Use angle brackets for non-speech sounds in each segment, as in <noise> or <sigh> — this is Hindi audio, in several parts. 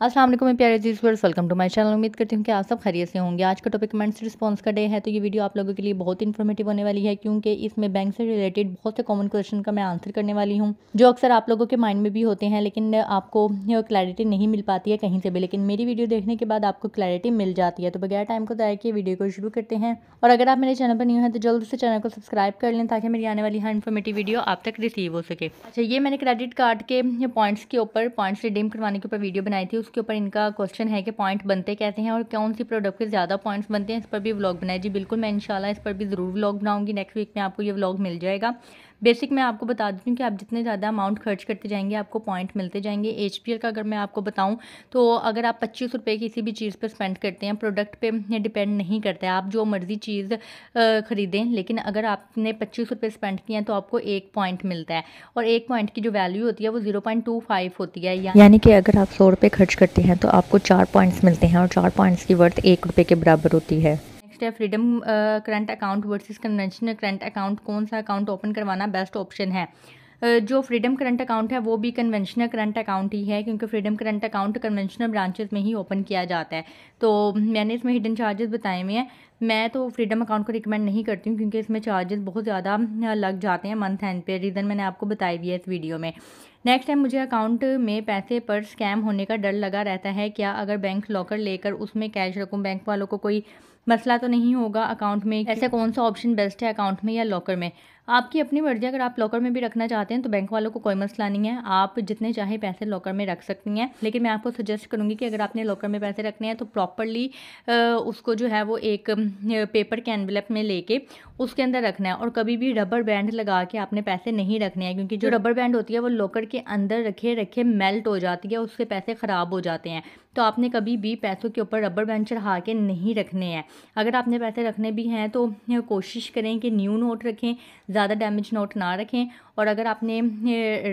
असल मैं प्यारे जीज वर्स वेलकम टू माय चैनल उम्मीद करती हूँ कि आप सब खैरियत से होंगे आज का टॉपिक कमेंट्स रिस्पॉन्स का डे है तो ये वीडियो आप लोगों के लिए बहुत इन्फॉर्मेटिव होने वाली है क्योंकि इसमें बैंक से रिलेटेड बहुत से कॉमन क्वेश्चन का मैं आंसर करने वाली हूँ जो अक्सर आप लोगों के माइंड में भी होते हैं लेकिन आपको क्लैरिटी नहीं मिल पाती है कहीं से भी लेकिन मेरी वीडियो देखने के बाद आपको क्लैरिटी मिल जाती है तो बगैर टाइम को जाए कि वीडियो को शुरू करते हैं और अगर आप मेरे चैनल पर न्यू हैं तो जल्द से चैनल को सब्सक्राइब कर लें ताकि मेरी आने वाली हर इन्फॉर्मेटिव वीडियो आप तक रिसीव हो सके अच्छा ये मैंने क्रेडिट कार्ड के पॉइंट्स के ऊपर पॉइंट्स रिडीम करवाने के ऊपर वीडियो बनाई थी उसके ऊपर इनका क्वेश्चन है कि पॉइंट बनते कैसे हैं और कौन सी प्रोडक्ट के ज़्यादा पॉइंट्स बनते हैं इस पर भी व्लॉग बनाए जी बिल्कुल मैं इंशाल्लाह इस पर भी ज़रूर व्लॉग बनाऊंगी नेक्स्ट वीक में आपको ये व्लॉग मिल जाएगा बेसिक मैं आपको बता देती हूँ कि आप जितने ज़्यादा अमाउंट खर्च करते जाएंगे आपको पॉइंट मिलते जाएंगे एच का अगर मैं आपको बताऊँ तो अगर आप पच्चीस रुपये किसी भी चीज़ पर स्पेंड करते हैं प्रोडक्ट पर डिपेंड नहीं करता है आप जो मर्ज़ी चीज़ ख़रीदें लेकिन अगर आपने पच्चीस रुपये स्पेंड किए हैं तो आपको एक पॉइंट मिलता है और एक पॉइंट की जो वैल्यू होती है वो ज़ीरो पॉइंट टू फाइव होती है या यानी कि अगर आप सौ रुपये खर्च करते हैं तो आपको चार पॉइंट्स मिलते हैं और चार पॉइंट्स की वर्थ एक रुपये के बराबर होती है नेक्स्ट है freedom current account versus conventional current account कौन सा अकाउंट ओपन करवाना बेस्ट ऑप्शन है जो फ्रीडम करंट अकाउंट है वो भी कन्वेंशनल करंट अकाउंट ही है क्योंकि freedom current account conventional branches में ही ओपन किया जाता है तो मैंने इसमें हिडन चार्जेस बताए हुए हैं मैं तो फ्रीडम अकाउंट को रिकमेंड नहीं करती हूँ क्योंकि इसमें चार्जेस बहुत ज़्यादा लग जाते हैं मंथ एंड पे रीज़न मैंने आपको बताई दिया है इस वीडियो में नेक्स्ट है मुझे अकाउंट में पैसे पर स्कैम होने का डर लगा रहता है क्या अगर बैंक लॉकर लेकर उसमें कैश रखूँ बैंक वालों को कोई मसला तो नहीं होगा अकाउंट में ऐसा कौन सा ऑप्शन बेस्ट है अकाउंट में या लॉकर में आपकी अपनी मर्जी अगर आप लॉकर में भी रखना चाहते हैं तो बैंक वालों को कोई मसला नहीं है आप जितने चाहे पैसे लॉकर में रख सकती हैं लेकिन मैं आपको सजेस्ट करूँगी कि अगर आपने लॉकर में पैसे रखने हैं तो प्रॉपरली उसको जो है वो एक पेपर के एनवलप में लेके उसके अंदर रखना है और कभी भी रबर बैंड लगा के आपने पैसे नहीं रखने हैं क्योंकि जो रबर बैंड होती है वो लॉकर के अंदर रखे रखे मेल्ट हो जाती है उससे पैसे ख़राब हो जाते हैं तो आपने कभी भी पैसों के ऊपर रबर बैंड चढ़ा के नहीं रखने हैं अगर आपने पैसे रखने भी हैं तो कोशिश करें कि न्यू नोट रखें ज़्यादा डैमेज नोट ना रखें और अगर आपने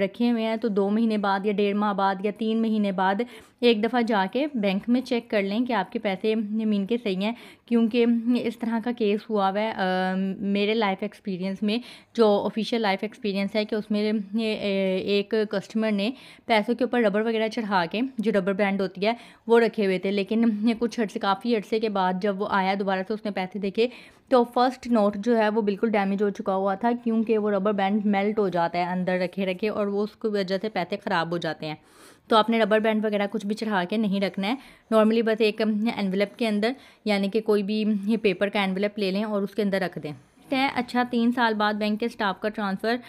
रखे हुए हैं तो दो महीने बाद या डेढ़ माह बाद या तीन महीने बाद एक दफ़ा जाके बैंक में चेक कर लें कि आपके पैसे मीन के सही हैं क्योंकि इस तरह का केस हुआ हुआ है मेरे लाइफ एक्सपीरियंस में जो ऑफिशियल लाइफ एक्सपीरियंस है कि उसमें एक कस्टमर ने पैसों के ऊपर रबर वगैरह चढ़ा के जो रबर बैंड होती है वो रखे हुए थे लेकिन कुछ अर्से काफ़ी अर्से के बाद जब वो आया दोबारा से उसने पैसे देखे तो फर्स्ट नोट जो है वो बिल्कुल डैमेज हो चुका हुआ था क्योंकि वो रबर बैंड मेल्ट हो जाता है अंदर रखे रखे और वो उसकी वजह से पैसे ख़राब हो जाते हैं तो आपने रबर बैंड वगैरह कुछ भी चढ़ा के नहीं रखना है नॉर्मली बस एक एनवलप के अंदर यानी कि कोई भी पेपर का एनवलप ले लें और उसके अंदर रख दें है अच्छा तीन साल बाद बैंक के स्टाफ का ट्रांसफ़र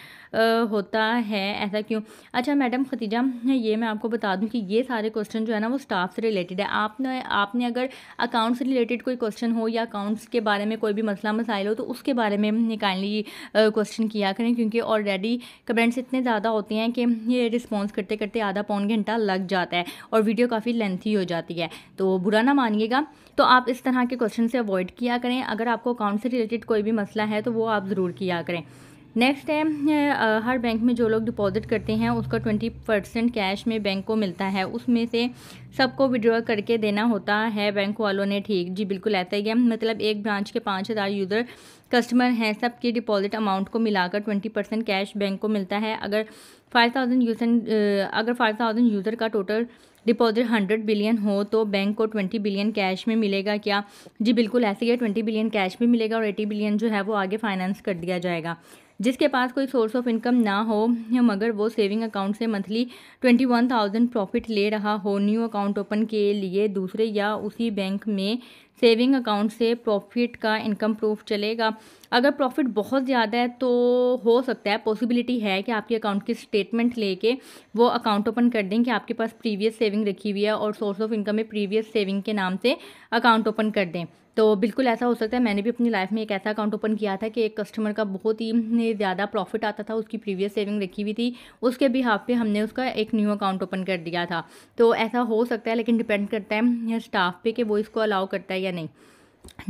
होता है ऐसा क्यों अच्छा मैडम खतीजा ये मैं आपको बता दूं कि ये सारे क्वेश्चन जो है ना वो स्टाफ से रिलेटेड है आपने आपने अगर अकाउंट्स रिलेटेड कोई क्वेश्चन हो या अकाउंट्स के बारे में कोई भी मसला मसाइल हो तो उसके बारे में काइंडली क्वेश्चन किया करें क्योंकि ऑलरेडी कमेंट्स इतने ज़्यादा होते हैं कि ये रिस्पॉन्स करते करते आधा पौन घंटा लग जाता है और वीडियो काफ़ी लेंथी हो जाती है तो बुरा ना मानिएगा तो आप इस तरह के क्वेश्चन से अवॉइड किया करें अगर आपको अकाउंट से रिलेटेड कोई भी मसला है तो वो आप ज़रूर किया करें नेक्स्ट है हर बैंक में जो लोग डिपॉजिट करते हैं उसका ट्वेंटी परसेंट कैश में बैंक को मिलता है उसमें से सबको विड्रॉ करके देना होता है बैंक वालों ने ठीक जी बिल्कुल ऐसा ही है मतलब एक ब्रांच के पाँच हज़ार यूज़र कस्टमर हैं सबके डिपॉजिट अमाउंट को मिलाकर ट्वेंटी परसेंट कैश बैंक को मिलता है अगर फाइव थाउजेंड यूजर अगर फाइव थाउजेंड यूज़र का टोटल डिपॉजिट हंड्रेड बिलियन हो तो बैंक को ट्वेंटी बिलियन कैश में मिलेगा क्या जी बिल्कुल ऐसे ही है ट्वेंटी बिलियन कैश में मिलेगा और एटी बिलियन जो है वो आगे फाइनेंस कर दिया जाएगा जिसके पास कोई सोर्स ऑफ इनकम ना हो मगर वो सेविंग अकाउंट से monthly twenty one thousand profit ले रहा हो न्यू अकाउंट ओपन के लिए दूसरे या उसी बैंक में सेविंग अकाउंट से प्रॉफिट का इनकम प्रूफ चलेगा अगर प्रॉफिट बहुत ज़्यादा है तो हो सकता है पॉसिबिलिटी है कि आपके अकाउंट की स्टेटमेंट लेके वो अकाउंट ओपन कर दें कि आपके पास प्रीवियस सेविंग रखी हुई है और सोर्स ऑफ इनकम में प्रीवियस सेविंग के नाम से अकाउंट ओपन कर दें तो बिल्कुल ऐसा हो सकता है मैंने भी अपनी लाइफ में एक ऐसा अकाउंट ओपन किया था कि एक कस्टमर का बहुत ही ज़्यादा प्रॉफिट आता था उसकी प्रीवियस सेविंग रखी हुई थी उसके भी हाफ पे हमने उसका एक न्यू अकाउंट ओपन कर दिया था तो ऐसा हो सकता है लेकिन डिपेंड करता है स्टाफ पे कि वो इसको अलाउ करता है या नहीं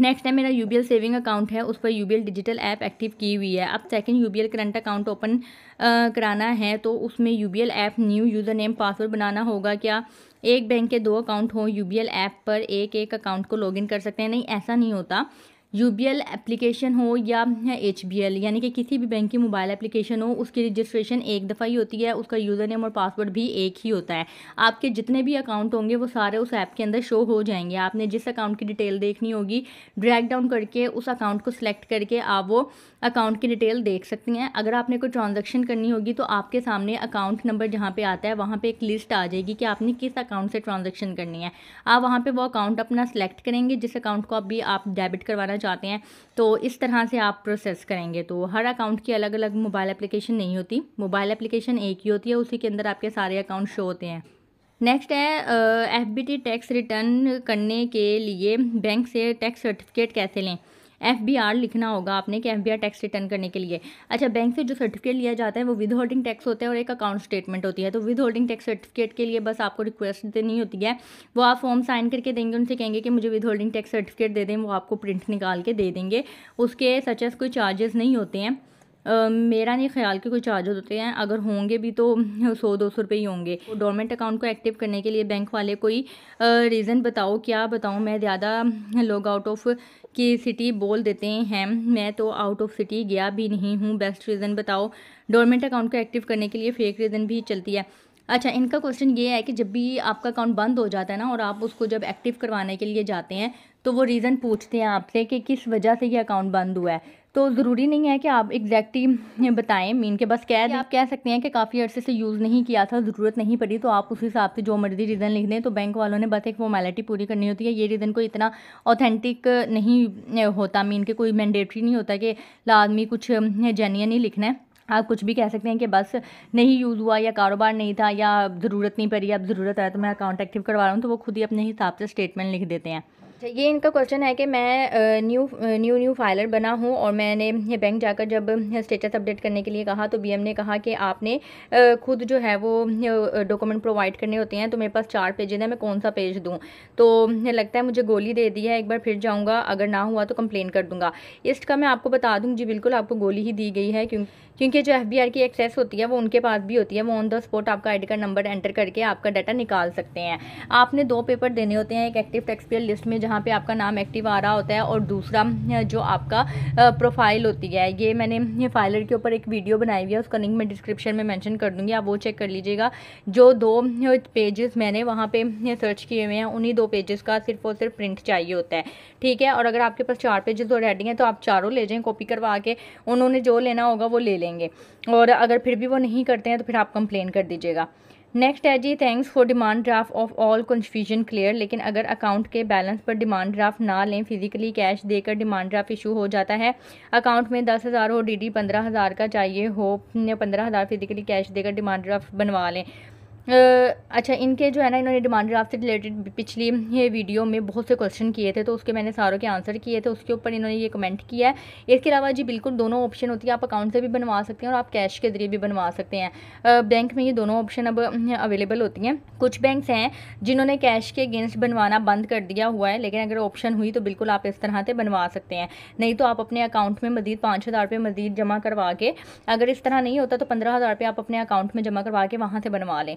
नेक्स्ट है मेरा यू सेविंग अकाउंट है उस पर यू डिजिटल ऐप एक्टिव की हुई है अब second you current account open कराना है तो उसमें you app new user name password बनाना होगा क्या एक बैंक के दो अकाउंट हों यूबीएल ऐप पर एक एक अकाउंट को लॉगिन कर सकते हैं नहीं ऐसा नहीं होता यू एप्लीकेशन हो या एच यानी कि किसी भी बैंक की मोबाइल एप्लीकेशन हो उसकी रजिस्ट्रेशन एक दफ़ा ही होती है उसका यूज़र नेम और पासवर्ड भी एक ही होता है आपके जितने भी अकाउंट होंगे वो सारे उस ऐप के अंदर शो हो जाएंगे आपने जिस अकाउंट की डिटेल देखनी होगी ड्रैग डाउन करके उस अकाउंट को सिलेक्ट करके आप वो अकाउंट की डिटेल देख सकती हैं अगर आपने कोई ट्रांजेक्शन करनी होगी तो आपके सामने अकाउंट नंबर जहाँ पर आता है वहाँ पर एक लिस्ट आ जाएगी कि आपने किस अकाउंट से ट्रांजेक्शन करनी है आप वहाँ पर वो अकाउंट अपना सेलेक्ट करेंगे जिस अकाउंट को अभी आप डेबिट करवाना चाहते हैं तो इस तरह से आप प्रोसेस करेंगे तो हर अकाउंट की अलग अलग मोबाइल एप्लीकेशन नहीं होती मोबाइल एप्लीकेशन एक ही होती है उसी के अंदर आपके सारे अकाउंट शो होते हैं नेक्स्ट है F B T tax return करने के लिए बैंक से टैक्स सर्टिफिकेट कैसे लें एफ बी आर लिखना होगा आपने कि F B R tax return करने के लिए अच्छा बैंक से जो सर्टिफिकेट लिया जाता है वो विद होल्डिंग टैक्स होता है और एक अकाउंट स्टेटमेंट होती है तो विद होल्डिंग टैक्स सर्टिफिकेट के लिए बस आपको रिक्वेस्ट देनी होती है वो आप फॉर्म साइन करके देंगे उनसे कहेंगे कि मुझे विद होल्डिंग टैक्स सर्टिफिकेट दे दें वो आपको प्रिंट निकाल के दे देंगे उसके सचेस कोई चार्जेस नहीं होते हैं मेरा नहीं ख्याल कि कोई चार्जेस होते हैं अगर होंगे भी तो <laughs> सौ दो सौ रुपये ही होंगे डोरमेंट अकाउंट को एक्टिव करने के लिए बैंक वाले कोई रीज़न बताओ क्या बताऊँ मैं ज़्यादा लोग आउट ऑफ की सिटी बोल देते हैं मैं तो आउट ऑफ सिटी गया भी नहीं हूँ बेस्ट रीज़न बताओ डोरमेंट अकाउंट को एक्टिव करने के लिए फेक रीज़न भी चलती है अच्छा इनका क्वेश्चन ये है कि जब भी आपका अकाउंट बंद हो जाता है ना और आप उसको जब एक्टिव करवाने के लिए जाते हैं तो वो रीज़न पूछते हैं आपसे कि किस वजह से ये अकाउंट बंद हुआ है तो ज़रूरी नहीं है कि आप एग्जैक्टली बताएं मीन के बस कह दें आप कह सकते हैं कि काफ़ी अर्से से यूज़ नहीं किया था ज़रूरत नहीं पड़ी तो आप उस हिसाब से जो मर्ज़ी रीज़न लिख दें तो बैंक वालों ने बस एक फॉर्मेलिटी पूरी करनी होती है ये रीज़न कोई इतना ऑथेंटिक नहीं होता मीन के कोई मैंडेटरी नहीं होता कि लादमी कुछ जेन्यन ही लिखना है आप कुछ भी कह सकते हैं कि बस नहीं यूज़ हुआ या कारोबार नहीं था या ज़रूरत नहीं पड़ी अब ज़रूरत आया तो मैं अकाउंट एक्टिव करवा रहा हूँ तो वो खुद ही अपने हिसाब से स्टेटमेंट लिख देते हैं अच्छा, ये इनका क्वेश्चन है कि मैं न्यू न्यू न्यू फाइलर बना हूँ और मैंने बैंक जाकर जब स्टेटस अपडेट करने के लिए कहा तो बीएम ने कहा कि आपने खुद जो है वो डॉक्यूमेंट प्रोवाइड करने होते हैं तो मेरे पास चार पेजेज हैं मैं कौन सा पेज दूँ तो लगता है मुझे गोली दे दी है एक बार फिर जाऊँगा अगर ना हुआ तो कंप्लेन कर दूँगा इसका मैं आपको बता दूँ जी बिल्कुल आपको गोली ही दी गई है क्योंकि क्योंकि जो एफ की एक्सेस होती है वो उनके पास भी होती है वो ऑन द स्पॉट आपका आईडी कार्ड नंबर एंटर करके आपका डाटा निकाल सकते हैं आपने दो पेपर देने होते हैं एक एक्टिव टेक्सपेयर लिस्ट में जहाँ पे आपका नाम एक्टिव आ रहा होता है और दूसरा जो आपका प्रोफाइल होती है ये मैंने फाइलर के ऊपर एक वीडियो बनाई हुई है उसका लिंक मैं डिस्क्रिप्शन में मैंशन कर दूँगी आप वो चेक कर लीजिएगा जो दो पेजेस मैंने वहाँ पर सर्च किए हुए हैं उन्हीं दो पेजेस का सिर्फ और सिर्फ प्रिंट चाहिए होता है ठीक है और अगर आपके पास चार पेजेस ऑलरेडी हैं तो आप चारों ले जाएँ कॉपी करवा के उन्होंने जो लेना होगा वो ले लें देंगे और अगर फिर भी वो नहीं करते हैं तो फिर आप कंप्लेन कर दीजिएगा नेक्स्ट है जी thanks for demand draft of all confusion clear लेकिन अगर अकाउंट के बैलेंस पर डिमांड ड्राफ्ट ना लें फिजिकली कैश देकर डिमांड ड्राफ्ट इशू हो जाता है अकाउंट में दस हज़ार हो डी डी पंद्रह हज़ार का चाहिए हो या पंद्रह हज़ार फिजिकली कैश देकर डिमांड ड्राफ्ट बनवा लें अच्छा इनके जो है ना इन्होंने डिमांड ड्राफ्ट से रिलेटेड पिछली ये वीडियो में बहुत से क्वेश्चन किए थे तो उसके मैंने सारों के आंसर किए थे उसके ऊपर इन्होंने ये कमेंट किया है इसके अलावा जी बिल्कुल दोनों ऑप्शन होती है आप अकाउंट से भी बनवा सकते हैं और आप कैश के ज़रिए भी बनवा सकते हैं बैंक में ये दोनों ऑप्शन अब अवेलेबल होती हैं कुछ बैंक हैं जिन्होंने कैश के अगेंस्ट बनवाना बंद कर दिया हुआ है लेकिन अगर ऑप्शन हुई तो बिल्कुल आप इस तरह से बनवा सकते हैं नहीं तो आप अपने अकाउंट में मजीद पाँच हज़ार रुपये मजीद जमा करवा के अगर इस तरह नहीं होता तो पंद्रह हज़ार रुपये आप अपने अकाउंट में जमा करवा के वहाँ से बनवा लें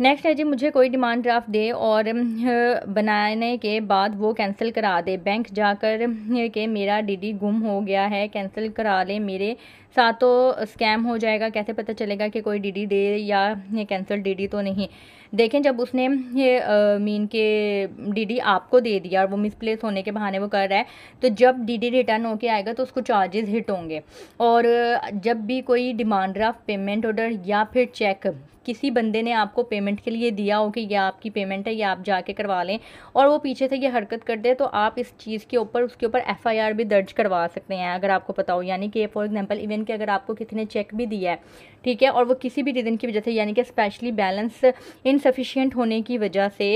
नेक्स्ट है जी मुझे कोई डिमांड ड्राफ्ट दे और बनाने के बाद वो कैंसिल करा दे बैंक जाकर के मेरा डीडी गुम हो गया है कैंसिल करा ले मेरे साथ तो स्कैम हो जाएगा कैसे पता चलेगा कि कोई डीडी दे या कैंसिल डीडी तो नहीं देखें जब उसने ये मीन के डीडी आपको दे दिया और वो मिसप्लेस होने के बहाने वो कर रहा है तो जब डीडी रिटर्न होके आएगा तो उसको चार्जेस हिट होंगे और जब भी कोई डिमांड ड्राफ्ट पेमेंट ऑर्डर या फिर चेक किसी बंदे ने आपको पेमेंट पेमेंट के लिए दिया हो कि यह आपकी पेमेंट है यह आप जाके करवा लें और वो पीछे से ये हरकत कर दे तो आप इस चीज़ के ऊपर उसके ऊपर एफ़ भी दर्ज करवा सकते हैं अगर आपको पता हो यानी कि फॉर एग्जाम्पल इवन कि अगर आपको किसी ने चेक भी दिया है ठीक है और वो किसी भी रीज़न की वजह से यानी कि स्पेशली बैलेंस इनसफिशियंट होने की वजह से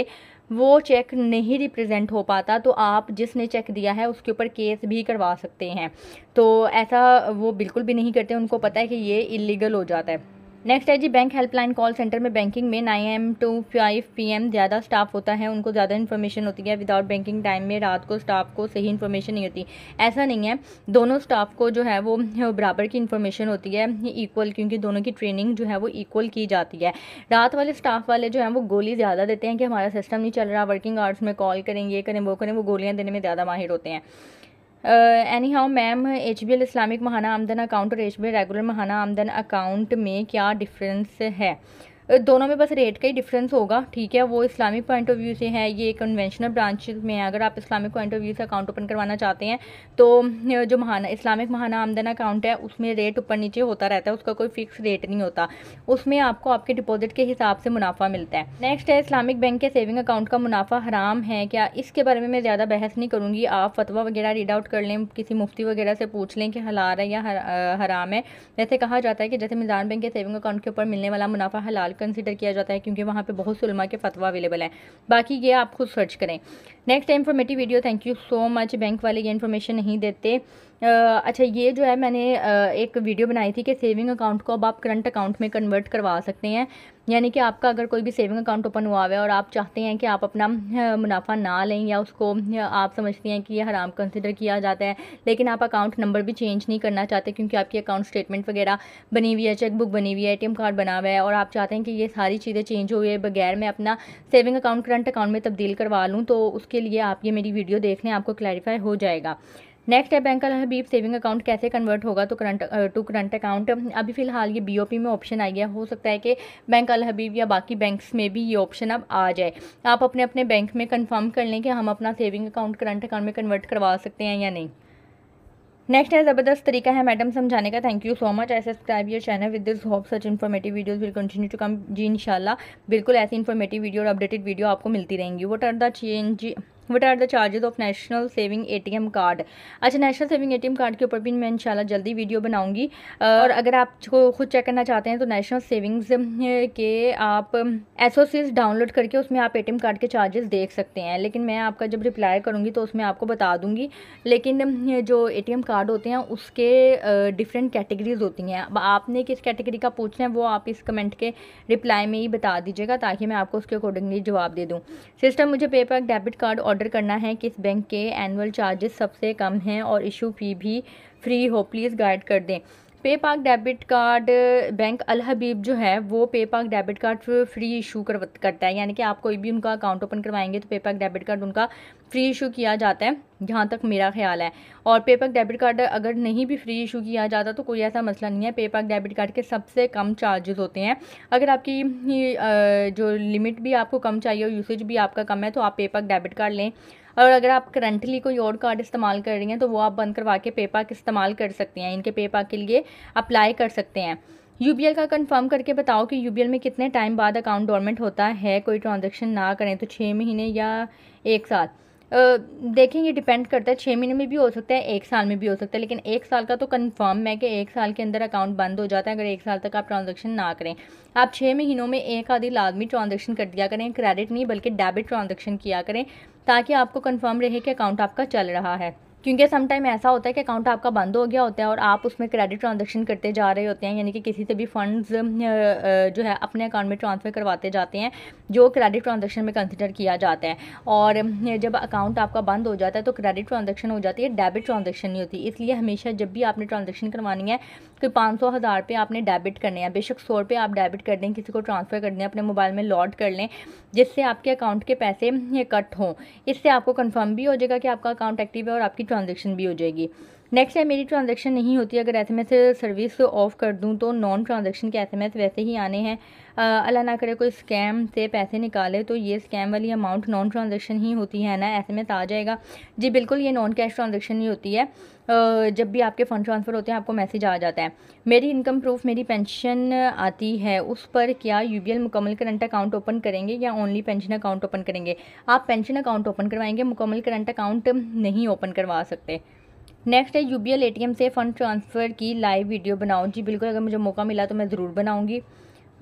वो चेक नहीं रिप्रेजेंट हो पाता तो आप जिसने चेक दिया है उसके ऊपर केस भी करवा सकते हैं तो ऐसा वो बिल्कुल भी नहीं करते उनको पता है कि ये इलीगल हो जाता है नेक्स्ट है जी बैंक हेल्पलाइन कॉल सेंटर में बैंकिंग में nine AM to five PM एम ज़्यादा स्टाफ होता है उनको ज़्यादा इन्फॉर्मेशन होती है विदाउट बैंकिंग टाइम में रात को स्टाफ को सही इन्फॉर्मेशन नहीं होती ऐसा नहीं है दोनों स्टाफ को जो है वो बराबर की इन्फॉर्मेशन होती है इक्वल क्योंकि दोनों की ट्रेनिंग जो है वो इक्वल की जाती है रात वाले स्टाफ वाले जो है वो गोली ज़्यादा देते हैं कि हमारा सिस्टम नहीं चल रहा वर्किंग आवर्स में कॉल करें ये करें वो करें वो गोलियाँ देने में ज़्यादा माहिर होते हैं anyhow ma'am H B L Islamic महाना आमदन अकाउंट और एच बी एल रेगुलर महाना आमदन अकाउंट में क्या डिफरेंस है दोनों में बस रेट का ही डिफरेंस होगा ठीक है वो इस्लामिक पॉइंट ऑफ व्यू से है ये कन्वेंशनल ब्रांच में है अगर आप इस्लामिक पॉइंट ऑफ व्यू से अकाउंट ओपन करवाना चाहते हैं तो जो महाना इस्लामिक महाना आमदन अकाउंट है उसमें रेट ऊपर नीचे होता रहता है उसका कोई फिक्स रेट नहीं होता उसमें आपको आपके डिपॉजिट के हिसाब से मुनाफा मिलता है नेक्स्ट है इस्लामिक बैंक के सेविंग अकाउंट का मुनाफा हराम है क्या इसके बारे में मैं ज़्यादा बहस नहीं करूँगी आप फतवा वगैरह रीड आउट कर लें किसी मुफ्ती वगैरह से पूछ लें कि हलार है या हराम है वैसे कहा जाता है कि जैसे मिजान बैंक के सेविंग अकाउंट के ऊपर मिलने वाला मुनाफा हलाल कंसिडर किया जाता है क्योंकि वहाँ पर बहुत सलमा के फतवा अवेलेबल हैं बाकी ये आप खुद सर्च करें next informative video thank you so much bank वाले ये इन्फॉर्मेशन नहीं देते आ, अच्छा ये जो है मैंने आ, एक वीडियो बनाई थी कि सेविंग अकाउंट को अब आप करंट अकाउंट में कन्वर्ट करवा सकते हैं यानी कि आपका अगर कोई भी सेविंग अकाउंट ओपन हुआ हुआ है और आप चाहते हैं कि आप अपना मुनाफा ना लें या उसको आप समझते हैं कि ये हराम कंसिडर किया जाता है लेकिन आप अकाउंट नंबर भी चेंज नहीं करना चाहते क्योंकि आपकी अकाउंट स्टेटमेंट वगैरह बनी हुई है चेकबुक बनी हुई है ए कार्ड बना हुआ है और आप चाहते हैं कि ये सारी चीज़ें चेंज हुई है बगैर मैं अपना सेविंग अकाउंट करंट अकाउंट में तब्दील करवा लूँ तो उसके लिए आप ये मेरी वीडियो देख लें आपको क्लैरिफाई हो जाएगा नेक्स्ट है बैंक का बीप सेविंग अकाउंट कैसे कन्वर्ट होगा तो करंट टू करंट अकाउंट अभी फ़िलहाल ये बीओपी में ऑप्शन आ गया हो सकता है कि बैंक अल हबीब या बाकी बैंक्स में भी ये ऑप्शन अब आ जाए आप अपने अपने बैंक में कंफर्म कर लें कि हम अपना सेविंग अकाउंट करंट अकाउंट में कन्वर्ट करवा सकते हैं या नहीं नेक्स्ट है ज़बरदस्त तरीका है मैडम समझाने का thank you so much I subscribe your channel with this hope such informative videos will continue to come जी इंशाल्लाह बिल्कुल ऐसी इन्फॉर्मेटिव वीडियो और अपडेटेड वीडियो आपको मिलती रहेंगी what are the change what are the charges of national saving M card अच्छा नेशनल सेविंग एम कार्ड के ऊपर भी मैं इनशाला जल्दी वीडियो बनाऊंगी और हाँ। अगर आप खुद चेक करना चाहते हैं तो नेशनल सेविंग्स के आप एसोसिएट्स डाउनलोड करके उसमें आप एम कार्ड के चार्जेस देख सकते हैं लेकिन मैं आपका जब रिप्लाई करूँगी तो उसमें आपको बता दूँगी लेकिन जो ए कार्ड होते हैं उसके डिफरेंट कैटेगरीज होती हैं अब आपने किस कैटेगरी का पूछना है वो आप इस कमेंट के रिप्लाई में ही बता दीजिएगा ताकि मैं आपको उसके अकॉर्डिंगली जवाब दे दूँ सिस्टम मुझे paper debit card order order करना है किस बैंक के एनुअल चार्जेस सबसे कम हैं और इशू फ़ी भी फ्री हो प्लीज़ गाइड कर दें पे पाक डेबिट कार्ड बैंक अलहबीब जो है वो पे PayPak debit card free issue कर करता है यानी कि आप कोई भी उनका अकाउंट ओपन करवाएंगे तो पे पाक डेबिट कार्ड उनका फ्री इशू किया जाता है जहाँ तक मेरा ख्याल है और पे पाक डेबिट कार्ड अगर नहीं भी फ्री इशू किया जाता तो कोई ऐसा मसला नहीं है पे पाक डेबिट कार्ड के सबसे कम चार्जेस होते हैं अगर आपकी जो लिमिट भी आपको कम चाहिए और यूसेज भी आपका कम है तो आप पे पाक डेबिट कार्ड लें और अगर आप करंटली कोई और कार्ड इस्तेमाल कर रही हैं तो वो आप बंद करवा के पेपाक इस्तेमाल कर सकती हैं इनके पेपाक के लिए अप्लाई कर सकते हैं यूबीएल का कंफर्म करके बताओ कि यूबीएल में कितने टाइम बाद अकाउंट डॉर्मेंट होता है कोई ट्रांजेक्शन ना करें तो छः महीने या एक साल देखें ये डिपेंड करता है छः महीने में भी हो सकता है एक साल में भी हो सकता है लेकिन एक साल का तो कंफर्म है कि एक साल के अंदर अकाउंट बंद हो जाता है अगर एक साल तक आप ट्रांजेक्शन ना करें आप छः महीनों में एक आधी लाजमी ट्रांजेक्शन कर दिया करें क्रेडिट नहीं बल्कि डेबिट ट्रांजेक्शन किया करें ताकि आपको कन्फर्म रहे कि अकाउंट आपका चल रहा है क्योंकि समटाइम ऐसा होता है कि अकाउंट आपका बंद हो गया होता है और आप उसमें क्रेडिट ट्रांजेक्शन करते जा रहे होते हैं यानी कि किसी से भी फंड्स जो है अपने अकाउंट में ट्रांसफ़र करवाते जाते हैं जो क्रेडिट ट्रांजेक्शन में कंसिडर किया जाता है और जब अकाउंट आपका बंद हो जाता है तो क्रेडिट ट्रांजेक्शन हो जाती है डेबिट ट्रांजेक्शन नहीं होती इसलिए हमेशा जब भी आपने ट्रांजेक्शन करवानी है तो पाँच सौ हज़ार रुपये आपने डेबिट करने हैं बेशक सौ रुपये आप डेबिट कर दें किसी को ट्रांसफ़र कर दें अपने मोबाइल में लॉट कर लें जिससे आपके अकाउंट के पैसे ये कट हों इससे आपको कन्फर्म भी हो जाएगा कि आपका अकाउंट एक्टिव है और आपकी ट्रांजेक्शन भी हो जाएगी नेक्स्ट है मेरी ट्रांजेक्शन नहीं होती अगर एस सर्विस ऑफ़ कर दूँ तो नॉन ट्रांजेक्शन के एस वैसे ही आने हैं अल्लाह ना करे कोई स्कैम से पैसे निकाले तो ये स्कैम वाली अमाउंट नॉन ट्रांजेक्शन ही होती है ना ऐसे में तो आ जाएगा जी बिल्कुल ये नॉन कैश ट्रांजेक्शन ही होती है जब भी आपके फ़ंड ट्रांसफ़र होते हैं आपको मैसेज आ जाता है मेरी इनकम प्रूफ मेरी पेंशन आती है उस पर क्या यू बी एल मुकम्मल करंट अकाउंट ओपन करेंगे या ओनली पेंशन अकाउंट ओपन करेंगे आप पेंशन अकाउंट ओपन करवाएंगे मुकम्मल करंट अकाउंट नहीं ओपन करवा सकते नेक्स्ट है U B L A T M से फ़ंड ट्रांसफ़र की लाइव वीडियो बनाओ जी बिल्कुल अगर मुझे मौका मिला तो मैं ज़रूर बनाऊँगी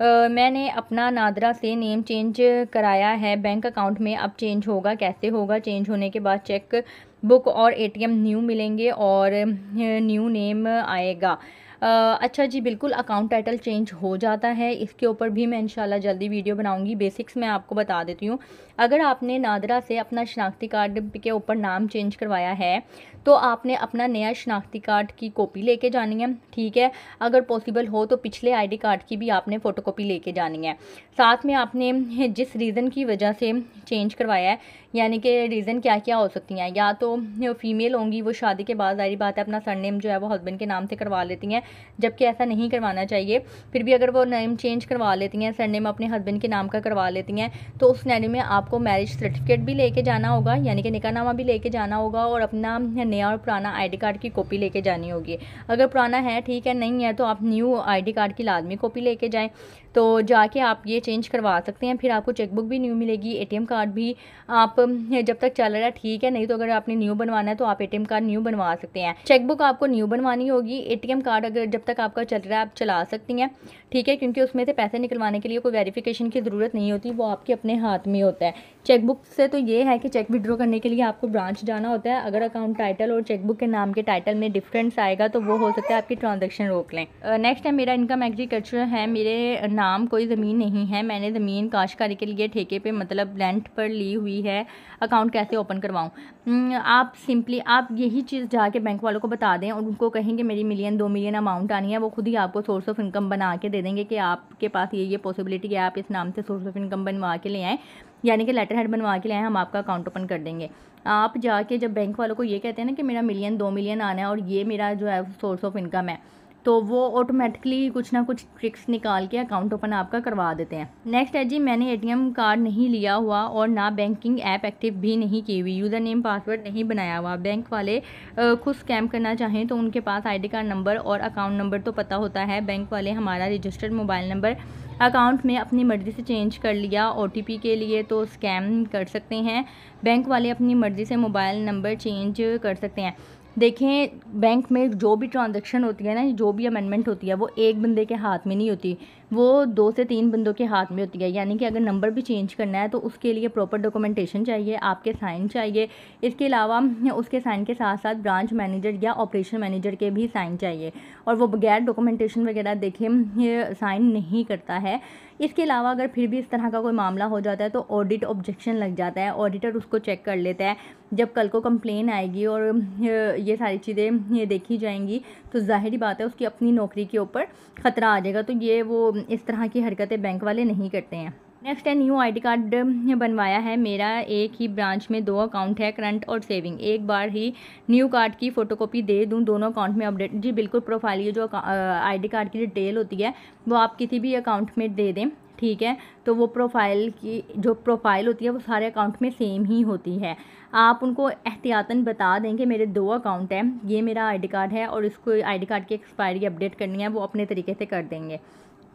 मैंने अपना नादरा से नेम चेंज कराया है बैंक अकाउंट में अब चेंज होगा कैसे होगा चेंज होने के बाद चेक बुक और एटीएम न्यू मिलेंगे और न्यू नेम आएगा आ, अच्छा जी बिल्कुल अकाउंट टाइटल चेंज हो जाता है इसके ऊपर भी मैं इंशाल्लाह जल्दी वीडियो बनाऊंगी बेसिक्स मैं आपको बता देती हूँ अगर आपने नादरा से अपना शनाख्ती कार्ड के ऊपर नाम चेंज करवाया है तो आपने अपना नया शनाख्ती कार्ड की कॉपी लेके जानी है ठीक है अगर पॉसिबल हो तो पिछले आईडी कार्ड की भी आपने फ़ोटोकॉपी लेके जानी है साथ में आपने जिस रीज़न की वजह से चेंज करवाया है यानी कि रीज़न क्या क्या हो सकती हैं या तो फीमेल होंगी वो शादी के बाद जारी बात है अपना सरनेम जो है वो हस्बैंड के नाम से करवा लेती हैं जबकि ऐसा नहीं करवाना चाहिए फिर भी अगर वो नेम चेंज करवा लेती हैं सरनेम अपने हस्बैंड के नाम का करवा लेती हैं तो उस नैनी में आपको मैरिज सर्टिफिकेट भी लेके जाना होगा यानी कि निकाहनामा भी लेके जाना होगा और अपना नया और पुराना आईडी कार्ड की कॉपी लेके जानी होगी अगर पुराना है ठीक है नहीं है तो आप न्यू आईडी कार्ड की लाजमी कॉपी लेके जाए तो जाके आप ये चेंज करवा सकते हैं फिर आपको चेकबुक भी न्यू मिलेगी एटीएम कार्ड भी आप जब तक चल रहा है ठीक है नहीं तो अगर आपने न्यू बनवाना है तो आप एटीएम कार्ड न्यू बनवा सकते हैं चेकबुक आपको न्यू बनवानी होगी एटीएम कार्ड अगर जब तक आपका चल रहा है आप चला सकती हैं ठीक है क्योंकि उसमें से पैसे निकलवाने के लिए कोई वेरिफिकेशन की ज़रूरत नहीं होती वो आपके अपने हाथ में होता है चेकबुक से तो ये है कि चेक विड्रॉ करने के लिए आपको ब्रांच जाना होता है अगर अकाउंट टाइटल टाइटल और चेकबुक के नाम के टाइटल में डिफरेंस आएगा तो वो हो सकता है आपकी ट्रांजेक्शन रोक लें नेक्स्ट है मेरा इनकम एग्रीकल्चर है मेरे नाम कोई ज़मीन नहीं है मैंने ज़मीन काश्तकारी के लिए ठेके पर मतलब रेंट पर ली हुई है अकाउंट कैसे ओपन करवाऊँ आप सिंपली आप यही चीज़ जाके बैंक वालों को बता दें और उनको कहें कि मेरी मिलियन दो मिलियन अमाउंट आनी है वो खुद ही आपको सोर्स ऑफ इनकम बना के दे देंगे कि आपके पास ये ये पॉसिबिलिटी है आप इस नाम से सोर्स ऑफ इनकम बनवा के ले आएँ यानी कि लेटर हेड बनवा के लाएँ हम आपका अकाउंट ओपन कर देंगे आप जाके जब बैंक वालों को ये कहते हैं ना कि मेरा मिलियन दो मिलियन आना है और ये मेरा जो है सोर्स ऑफ इनकम है तो वो ऑटोमेटिकली कुछ ना कुछ ट्रिक्स निकाल के अकाउंट ओपन आपका करवा देते हैं नेक्स्ट है जी मैंने एटीएम कार्ड नहीं लिया हुआ और ना बैंकिंग ऐप एक्टिव भी नहीं की हुई यूज़र नेम पासवर्ड नहीं बनाया हुआ बैंक वाले खुद स्कैम करना चाहें तो उनके पास आईडी कार्ड नंबर और अकाउंट नंबर तो पता होता है बैंक वाले हमारा रजिस्टर्ड मोबाइल नंबर अकाउंट में अपनी मर्ज़ी से चेंज कर लिया ओ के लिए तो स्कैम कर सकते हैं बैंक वाले अपनी मर्ज़ी से मोबाइल नंबर चेंज कर सकते हैं देखें बैंक में जो भी ट्रांजैक्शन होती है ना जो भी अमेंडमेंट होती है वो एक बंदे के हाथ में नहीं होती वो दो से तीन बंदों के हाथ में होती है यानी कि अगर नंबर भी चेंज करना है तो उसके लिए प्रॉपर डॉक्यूमेंटेशन चाहिए आपके साइन चाहिए इसके अलावा उसके साइन के साथ साथ ब्रांच मैनेजर या ऑपरेशन मैनेजर के भी साइन चाहिए और वो बगैर डॉक्यूमेंटेशन वगैरह देखे साइन नहीं करता है इसके अलावा अगर फिर भी इस तरह का कोई मामला हो जाता है तो ऑडिट ऑब्जेक्शन लग जाता है ऑडिटर उसको चेक कर लेता है जब कल को कंप्लेन आएगी और ये सारी चीज़ें देखी जाएंगी तो जाहिर बात है उसकी अपनी नौकरी के ऊपर ख़तरा आ जाएगा तो ये वो इस तरह की हरकतें बैंक वाले नहीं करते हैं नेक्स्ट है न्यू आईडी कार्ड बनवाया है मेरा एक ही ब्रांच में दो अकाउंट है करंट और सेविंग एक बार ही न्यू कार्ड की फ़ोटोकॉपी दे दूं दोनों अकाउंट में अपडेट जी बिल्कुल प्रोफाइल ये जो आईडी कार्ड की डिटेल होती है वो आप किसी भी अकाउंट में दे दें ठीक है तो वो प्रोफाइल की जो प्रोफाइल होती है वो सारे अकाउंट में सेम ही होती है आप उनको एहतियातन बता दें कि मेरे दो अकाउंट हैं ये मेरा आईडी कार्ड है और इसको आईडी कार्ड की एक्सपायरी अपडेट करनी है वो अपने तरीके से कर देंगे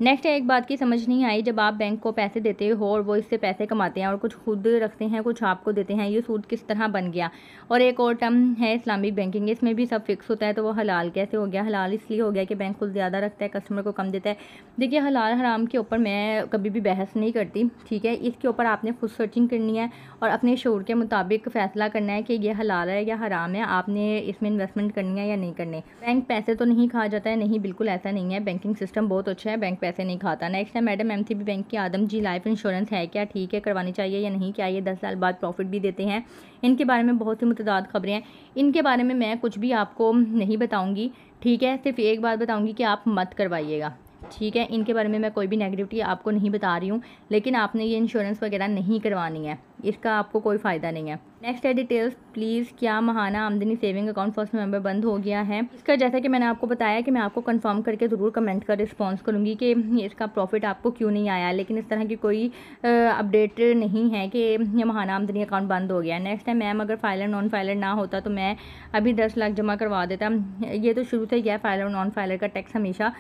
नेक्स्ट एक बात की समझ नहीं आई जब आप बैंक को पैसे देते हो और वो इससे पैसे कमाते हैं और कुछ खुद रखते हैं कुछ आपको देते हैं ये सूद किस तरह बन गया और एक और टर्म है इस्लामिक बैंकिंग इसमें भी सब फिक्स होता है तो वो हलाल कैसे हो गया हलाल इसलिए हो गया कि बैंक खुद ज़्यादा रखता है कस्टमर को कम देता है देखिए हलाल हराम के ऊपर मैं कभी भी बहस नहीं करती ठीक है इसके ऊपर आपने खुद सर्चिंग करनी है और अपने शोर के मुताबिक फ़ैसला करना है कि यह हलाल है या हराम है आपने इसमें इन्वेस्टमेंट करनी है या नहीं करनी बैंक पैसे तो नहीं खा जाता है नहीं बिल्कुल ऐसा नहीं है बैंकिंग सिस्टम बहुत अच्छा है बैंक पैसे नहीं खाता नेक्स्ट है मैडम एम बैंक की आदम जी लाइफ इंश्योरेंस है क्या ठीक है करवानी चाहिए या नहीं क्या ये दस साल बाद प्रॉफिट भी देते हैं इनके बारे में बहुत ही मतदाद खबरें हैं इनके बारे में मैं कुछ भी आपको नहीं बताऊँगी ठीक है सिर्फ एक बात बताऊँगी कि आप मत करवाइएगा ठीक है इनके बारे में मैं कोई भी नेगेटिविटी आपको नहीं बता रही हूँ लेकिन आपने ये इंश्योरेंस वगैरह नहीं करवानी है इसका आपको कोई फ़ायदा नहीं है नेक्स्ट है डिटेल्स प्लीज़ क्या महाना आमदनी सेविंग अकाउंट फर्स्ट नवंबर बंद हो गया है इसका जैसा कि मैंने आपको बताया कि मैं आपको कंफर्म करके ज़रूर कमेंट कर रिस्पॉन्स करूँगी कि इसका प्रॉफिट आपको क्यों नहीं आया लेकिन इस तरह की कोई अपडेट नहीं है कि यह महाना आमदनी अकाउंट बंद हो गया नेक्स्ट है मैम अगर फाइलर नॉन फाइलर ना होता तो मैं अभी दस लाख जमा करवा देता ये तो शुरू से ही है फाइलर नॉन फाइलर का टैक्स हमेशा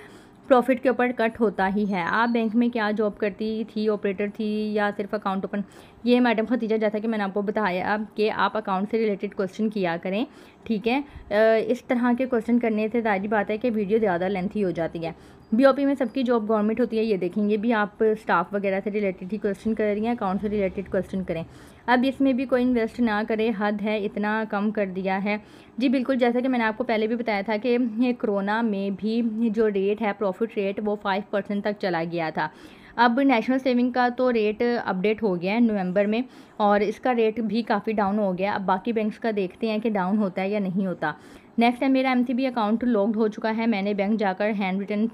प्रॉफिट के ऊपर कट होता ही है आप बैंक में क्या जॉब करती थी ऑपरेटर थी या सिर्फ अकाउंट ओपन ये मैडम खतीजा जैसा कि मैंने आपको बताया अब कि आप अकाउंट से रिलेटेड क्वेश्चन किया करें ठीक है इस तरह के क्वेश्चन करने से जाहिर बात है कि वीडियो ज़्यादा लेंथी हो जाती है बीओपी में सबकी जॉब गवर्नमेंट होती है ये देखेंगे भी आप स्टाफ वगैरह से रिलेटेड ही क्वेश्चन कर रही हैं अकाउंट से रिलेटेड क्वेश्चन करें अब इसमें भी कोई इन्वेस्ट ना करे हद है इतना कम कर दिया है जी बिल्कुल जैसा कि मैंने आपको पहले भी बताया था कि कोरोना में भी जो रेट है प्रॉफिट रेट वो फाइव परसेंट तक चला गया था अब नेशनल सेविंग का तो रेट अपडेट हो गया है नवंबर में और इसका रेट भी काफ़ी डाउन हो गया अब बाकी बैंक्स का देखते हैं कि डाउन होता है या नहीं होता नेक्स्ट है मेरा एम अकाउंट लॉक्ड हो चुका है मैंने बैंक जाकर हैंड रिटन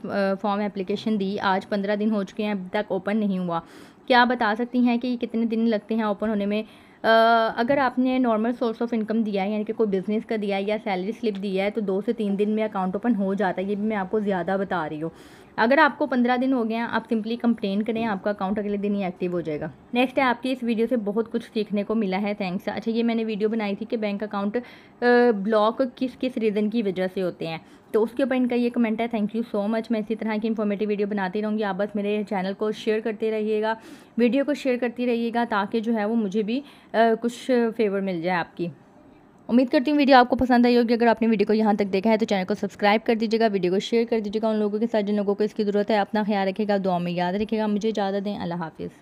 फॉर्म एप्लीकेशन दी आज पंद्रह दिन हो चुके हैं अब तक ओपन नहीं हुआ क्या आप बता सकती हैं कि कितने दिन लगते हैं ओपन होने में अगर आपने नॉर्मल सोर्स ऑफ इनकम दिया है यानी कि कोई बिज़नेस का दिया है या सैलरी स्लिप दिया है तो दो से तीन दिन में अकाउंट ओपन हो जाता है ये भी मैं आपको ज़्यादा बता रही हूँ अगर आपको पंद्रह दिन हो गए हैं आप सिंपली कंप्लेन करें आपका अकाउंट अगले दिन ही एक्टिव हो जाएगा नेक्स्ट है आपकी इस वीडियो से बहुत कुछ सीखने को मिला है थैंक्स अच्छा ये मैंने वीडियो बनाई थी कि बैंक अकाउंट ब्लॉक किस किस रीज़न की वजह से होते हैं तो उसके ऊपर इनका ये कमेंट है थैंक यू सो मच मैं इसी तरह की इन्फॉर्मेटिव वीडियो बनाती रहूँगी आप बस मेरे चैनल को शेयर करते रहिएगा वीडियो को शेयर करती रहिएगा ताकि जो है वो मुझे भी आ, कुछ फेवर मिल जाए आपकी उम्मीद करती हूँ वीडियो आपको पसंद आई होगी अगर आपने वीडियो को यहाँ तक देखा है तो चैनल को सब्सक्राइब कर दीजिएगा वीडियो को शेयर कर दीजिएगा उन लोगों के साथ जिन लोगों को इसकी ज़रूरत है अपना ख्याल रखेगा दुआ में याद रखेगा मुझे ज़्यादा दें अल्लाह हाफिज़